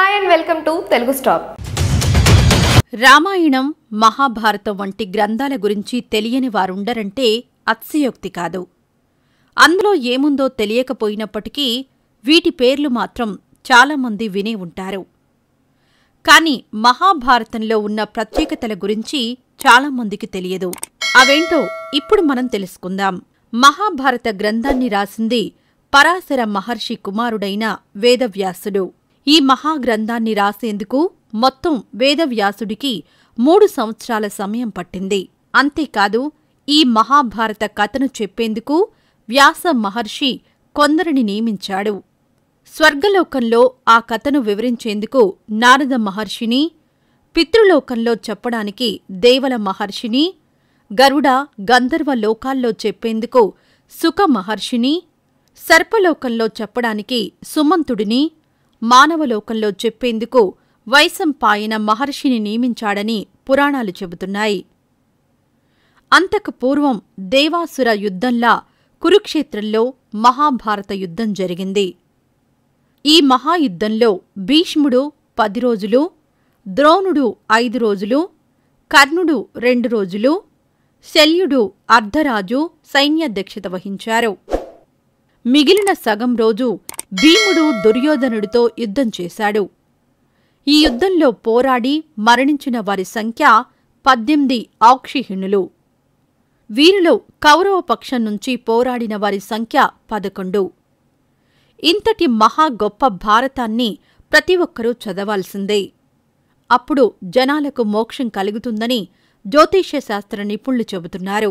hi and welcome to Telugu stop Ramayanam Mahabharatam వంటి గ్రంథాల గురించి తెలియని వారుండరంటే అత్యయోక్తి కాదు అందులో ఏముందో తెలియకపోయినప్పటికీ వీటి పేర్లు మాత్రం చాలామంది వినే ఉంటారు కానీ మహాభారతంలో ఉన్న ప్రత్యేకతల గురించి చాలామందికి తెలియదు అవేంటో ఇప్పుడు మనం తెలుసుకుందాం మహాభారత గ్రంథాన్ని రాసింది పరాశర మహర్షి కుమారుడైన వేదవ్యాసుడు ఈ మహాగ్రంథాన్ని రాసేందుకు మొత్తం వేదవ్యాసుడికి మూడు సంవత్సరాల సమయం పట్టింది అంతేకాదు ఈ మహాభారత కథను చెప్పేందుకు వ్యాస మహర్షి కొందరిని నియమించాడు స్వర్గలోకంలో ఆ కథను వివరించేందుకు నారద మహర్షిని పితృలోకంలో చెప్పడానికి దేవల మహర్షిని గరుడ గంధర్వ లోకాల్లో చెప్పేందుకు సుఖ మహర్షిని సర్పలోకంలో చెప్పడానికి సుమంతుడిని మానవలోకంలో చెప్పేందుకు వైశంపాయన మహర్షిని నియమించాడని పురాణాలు చెబుతున్నాయి అంతకు పూర్వం దేవాసుర యుద్ధంలా కురుక్షేత్రంలో మహాభారత యుద్ధం జరిగింది ఈ మహాయుద్ధంలో భీష్ముడు పది రోజులు ద్రోణుడు ఐదు రోజులు కర్ణుడు రెండు రోజులు శల్యుడు అర్ధరాజు సైన్యాధ్యక్షత వహించారు మిగిలిన సగం రోజు భీముడు దుర్యోధనుడితో యుద్ధం చేశాడు ఈ యుద్ధంలో పోరాడి మరణించిన వారి సంఖ్య పద్దెనిమిది ఆక్షిహీణులు వీరిలో కౌరవ పక్షం నుంచి పోరాడిన వారి సంఖ్య పదకొండు ఇంతటి మహా గొప్ప భారతాన్ని ప్రతి ఒక్కరూ చదవాల్సిందే అప్పుడు జనాలకు మోక్షం కలుగుతుందని జ్యోతిష్యశాస్త్ర నిపుణులు చెబుతున్నారు